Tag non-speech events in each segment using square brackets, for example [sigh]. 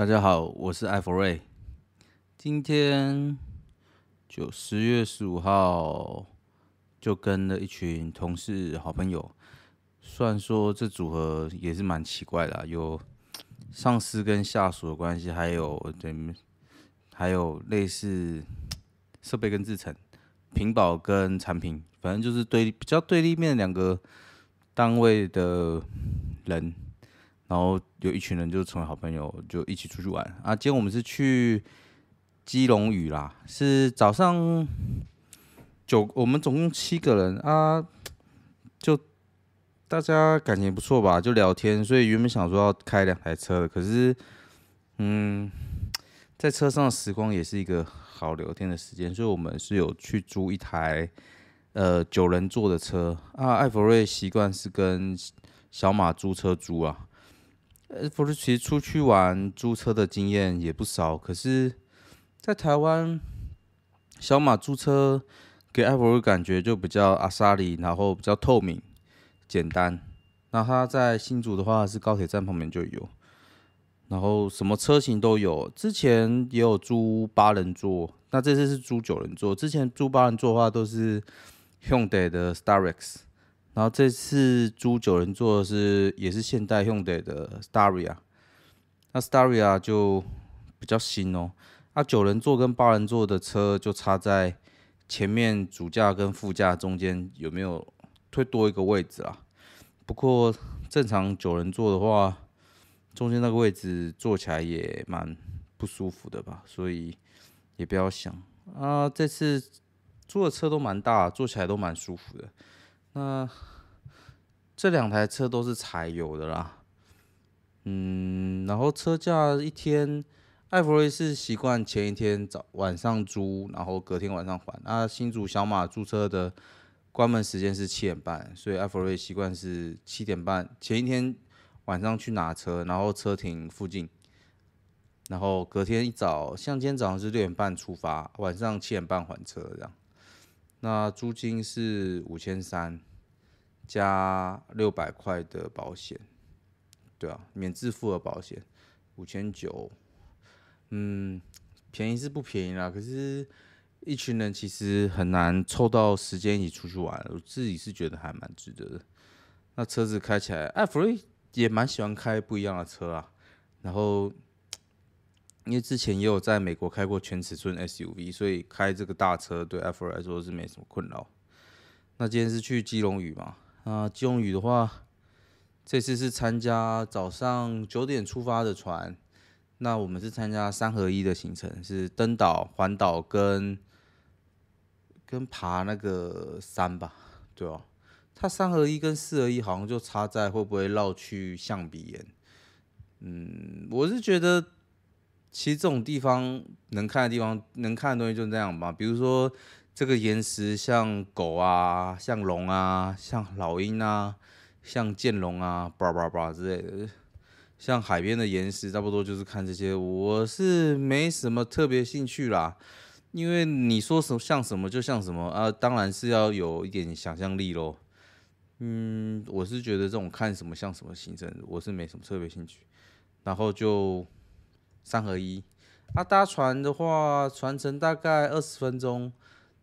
大家好，我是艾福瑞。今天就十月十五号，就跟了一群同事、好朋友。虽然说这组合也是蛮奇怪的，有上司跟下属的关系，还有对，还有类似 [tsk] 设备跟制程、屏保跟产品，反正就是对比较对立面两个单位的人。然后有一群人就成为好朋友，就一起出去玩啊！今天我们是去基隆屿啦，是早上九，我们总共七个人啊，就大家感情不错吧，就聊天。所以原本想说要开两台车的，可是，嗯，在车上的时光也是一个好聊天的时间，所以我们是有去租一台呃九人座的车啊。艾弗瑞习惯是跟小马租车租啊。呃，弗其奇出去玩租车的经验也不少，可是，在台湾小马租车给 Apple 的感觉就比较阿萨里，然后比较透明、简单。那他在新竹的话，是高铁站旁边就有，然后什么车型都有。之前也有租八人座，那这次是租九人座。之前租八人座的话，都是 Hyundai 的 Starrex。然后这次租九人座是也是现代 Hyundai 的 s t a r i y 啊，那 s t a r i y 啊就比较新哦。那九人座跟八人座的车就差在前面主驾跟副驾中间有没有会多一个位置啊？不过正常九人座的话，中间那个位置坐起来也蛮不舒服的吧，所以也不要想啊。这次租的车都蛮大，坐起来都蛮舒服的。那这两台车都是柴油的啦，嗯，然后车价一天，艾弗瑞是习惯前一天早晚上租，然后隔天晚上还。那新主小马租车的关门时间是七点半，所以艾弗瑞习惯是七点半前一天晚上去拿车，然后车停附近，然后隔天一早，像今天早上是六点半出发，晚上七点半还车这样。那租金是五千三，加六百块的保险，对啊，免自付的保险，五千九，嗯，便宜是不便宜啦，可是一群人其实很难凑到时间一起出去玩，我自己是觉得还蛮值得的。那车子开起来，哎，福瑞也蛮喜欢开不一样的车啊，然后。因为之前也有在美国开过全尺寸 SUV，所以开这个大车对 f e r 来说是没什么困扰。那今天是去基隆屿嘛？啊，基隆屿的话，这次是参加早上九点出发的船。那我们是参加三合一的行程，是登岛、环岛跟跟爬那个山吧？对哦，它三合一跟四合一好像就差在会不会绕去象鼻岩。嗯，我是觉得。其实这种地方能看的地方能看的东西就是那样吧，比如说这个岩石像狗啊，像龙啊，像老鹰啊，像剑龙啊，叭叭叭之类的，像海边的岩石差不多就是看这些。我是没什么特别兴趣啦，因为你说什像什么就像什么啊，当然是要有一点想象力咯。嗯，我是觉得这种看什么像什么形成我是没什么特别兴趣，然后就。三合一，那搭船的话，船程大概二十分钟，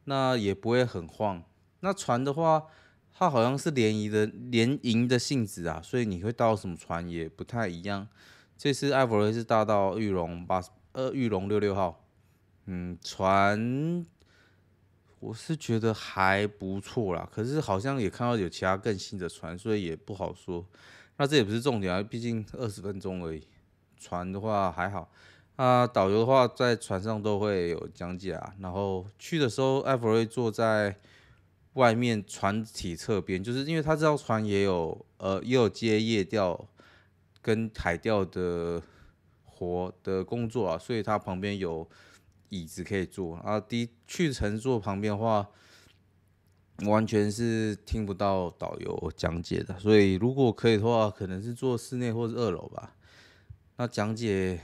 那也不会很晃。那船的话，它好像是联谊的联营的性质啊，所以你会搭什么船也不太一样。这次艾弗瑞是搭到玉龙八，呃，玉龙六六号，嗯，船我是觉得还不错啦，可是好像也看到有其他更新的船，所以也不好说。那这也不是重点啊，毕竟二十分钟而已。船的话还好，啊，导游的话在船上都会有讲解，啊。然后去的时候，艾弗瑞坐在外面船体侧边，就是因为他这艘船也有呃，也有接夜钓跟海钓的活的工作啊，所以他旁边有椅子可以坐啊。的去乘坐旁边的话，完全是听不到导游讲解的，所以如果可以的话，可能是坐室内或者二楼吧。那讲解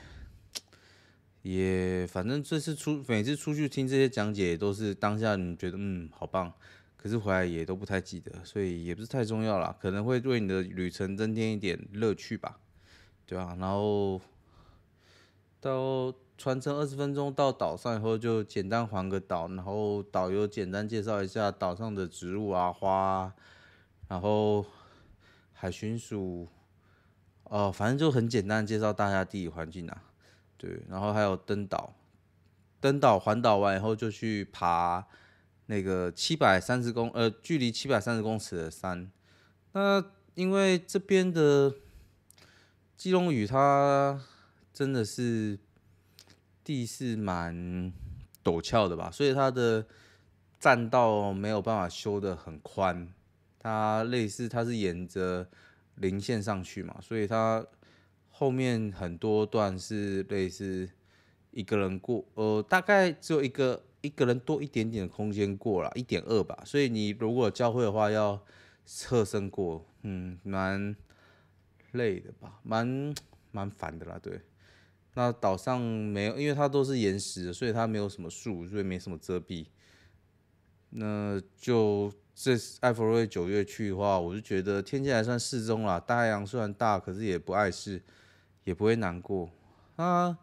也反正这次出每次出去听这些讲解都是当下你觉得嗯好棒，可是回来也都不太记得，所以也不是太重要啦，可能会为你的旅程增添一点乐趣吧，对吧？然后到船程二十分钟到岛上以后就简单环个岛，然后导游简单介绍一下岛上的植物啊花，然后海巡署。哦，反正就很简单介绍大家地理环境啊，对，然后还有登岛，登岛环岛完以后就去爬那个七百三十公呃距离七百三十公尺的山。那因为这边的基隆屿它真的是地势蛮陡峭的吧，所以它的栈道没有办法修的很宽，它类似它是沿着。零线上去嘛，所以他后面很多段是类似一个人过，呃，大概只有一个一个人多一点点的空间过了，一点二吧。所以你如果教会的话，要侧身过，嗯，蛮累的吧，蛮蛮烦的啦。对，那岛上没有，因为它都是岩石所以它没有什么树，所以没什么遮蔽。那就这艾弗瑞九月去的话，我就觉得天气还算适中啦。太阳虽然大，可是也不碍事，也不会难过啊。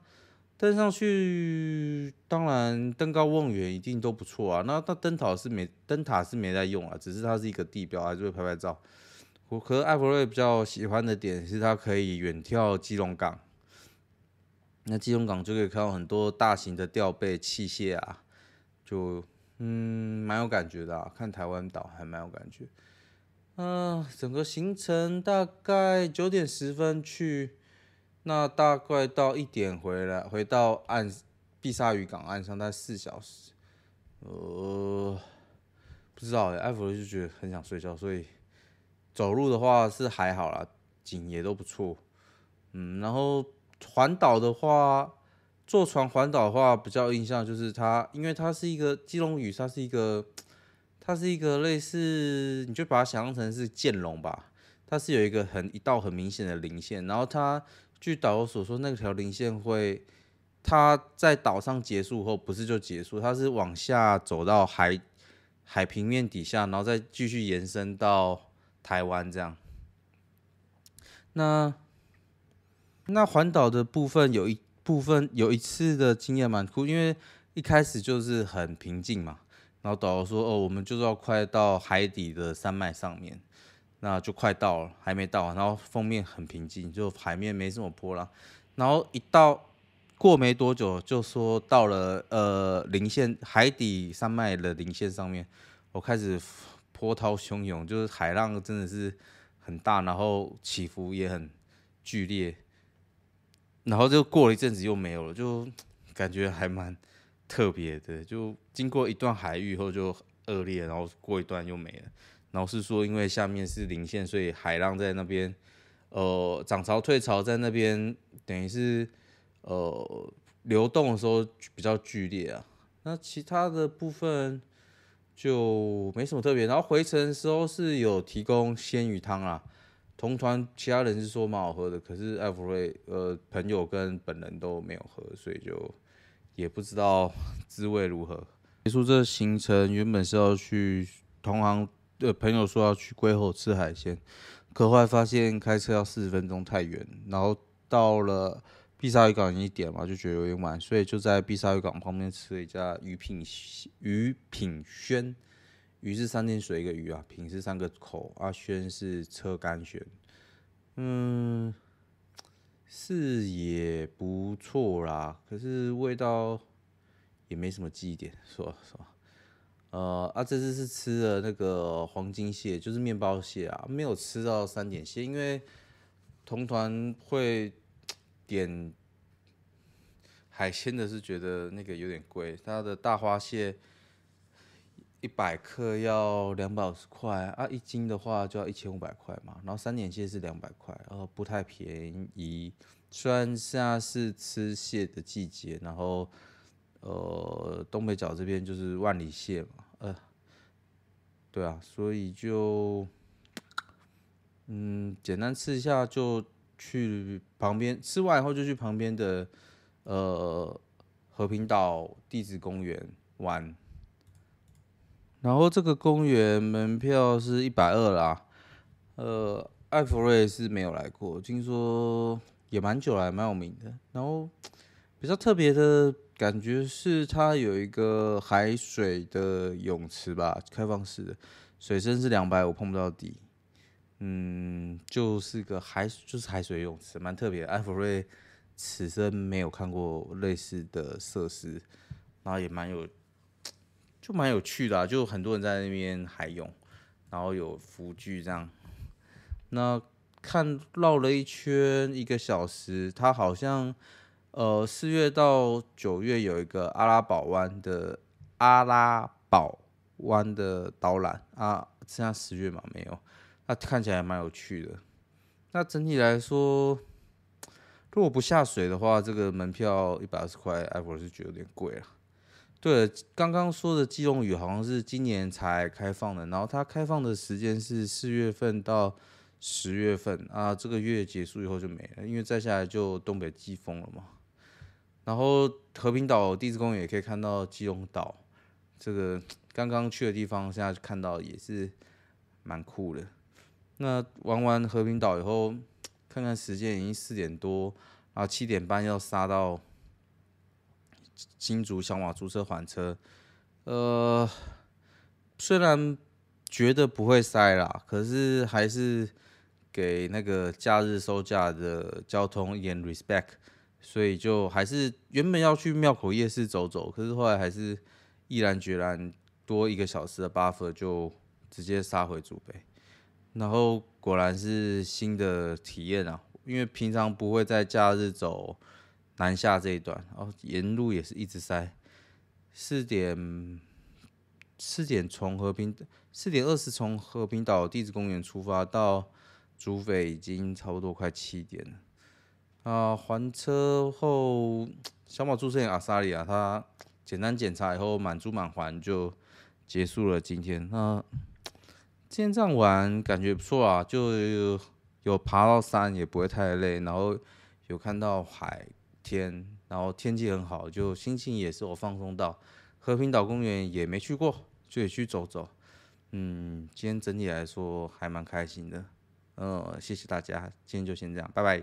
登上去，当然登高望远一定都不错啊。那它灯塔是没灯塔是没在用啊，只是它是一个地标，还是会拍拍照。我可能艾弗瑞比较喜欢的点是，它可以远眺基隆港。那基隆港就可以看到很多大型的吊背器械啊，就。嗯，蛮有感觉的，看台湾岛还蛮有感觉。嗯，整个行程大概九点十分去，那大概到一点回来，回到岸碧沙渔港岸上概四小时。呃，不知道，艾弗就觉得很想睡觉，所以走路的话是还好啦，景也都不错。嗯，然后环岛的话。坐船环岛的话，比较印象就是它，因为它是一个基隆屿，它是一个，它是一个类似，你就把它想象成是剑龙吧。它是有一个很一道很明显的零线，然后它据导游所说，那条零线会，它在岛上结束后不是就结束，它是往下走到海海平面底下，然后再继续延伸到台湾这样。那那环岛的部分有一。部分有一次的经验蛮酷，因为一开始就是很平静嘛，然后导游说，哦，我们就是要快到海底的山脉上面，那就快到了，还没到，然后封面很平静，就海面没什么波浪，然后一到过没多久，就说到了，呃，零线海底山脉的零线上面，我开始波涛汹涌，就是海浪真的是很大，然后起伏也很剧烈。[laughs] 然后就过了一阵子又没有了，就感觉还蛮特别的。就经过一段海域后就恶劣，然后过一段又没了。然后是说，因为下面是零线，所以海浪在那边，呃，涨潮退潮在那边等于是呃流动的时候比较剧烈啊。那其他的部分就没什么特别。然后回程的时候是有提供鲜鱼汤啊。同团其他人是说蛮好喝的，可是艾弗瑞呃朋友跟本人都没有喝，所以就也不知道滋味如何。结束这行程，原本是要去同行呃朋友说要去龟后吃海鲜，可后来发现开车要四十分钟太远，然后到了碧沙渔港一点嘛，就觉得有点晚，所以就在碧沙渔港旁边吃了一家鱼品鱼品轩。鱼是三点水一个鱼啊，品是三个口，阿轩是车竿轩，嗯，是也不错啦，可是味道也没什么记忆点，说说，呃，阿这次是吃了那个黄金蟹，就是面包蟹啊，没有吃到三点蟹，因为同团会点海鲜的是觉得那个有点贵，他的大花蟹。一百克要两百五十块啊，一斤的话就要一千五百块嘛。然后三年蟹是两百块，然后不太便宜。虽然现在是吃蟹的季节，然后呃，东北角这边就是万里蟹嘛，呃，对啊，所以就嗯，简单吃一下就去旁边，吃完以后就去旁边的呃和平岛地质公园玩。然后这个公园门票是一百二啦，呃，艾弗瑞是没有来过，听说也蛮久来，蛮有名的。然后比较特别的感觉是它有一个海水的泳池吧，开放式的，水深是两百，我碰不到底。嗯，就是个海，就是海水泳池，蛮特别。艾弗瑞此生没有看过类似的设施，然后也蛮有。蛮有趣的啊，就很多人在那边海泳，然后有浮具这样。那看绕了一圈一个小时，它好像呃四月到九月有一个阿拉堡湾的阿拉堡湾的导览啊，现在十月嘛没有，那看起来蛮有趣的。那整体来说，如果不下水的话，这个门票一百二十块，艾 e 是觉得有点贵了。对，刚刚说的基隆雨好像是今年才开放的，然后它开放的时间是四月份到十月份啊，这个月结束以后就没了，因为再下来就东北季风了嘛。然后和平岛地质公园也可以看到基隆岛，这个刚刚去的地方现在看到也是蛮酷的。那玩完和平岛以后，看看时间已经四点多，啊，七点半要杀到。新竹小马租车还车，呃，虽然觉得不会塞啦，可是还是给那个假日收假的交通一点 respect，所以就还是原本要去庙口夜市走走，可是后来还是毅然决然多一个小时的 buffer 就直接杀回祖北，然后果然是新的体验啊，因为平常不会在假日走。南下这一段，然后沿路也是一直塞。四点，四点从和平，四点二十从和平岛地质公园出发到竹北，已经差不多快七点了。啊，还车后，小马注射阿萨里亚，他简单检查以后满珠满环就结束了今天。那今天这样玩感觉不错啊，就有有爬到山也不会太累，然后有看到海。天，然后天气很好，就心情也是我放松到和平岛公园也没去过，就也去走走。嗯，今天整体来说还蛮开心的。嗯，谢谢大家，今天就先这样，拜拜。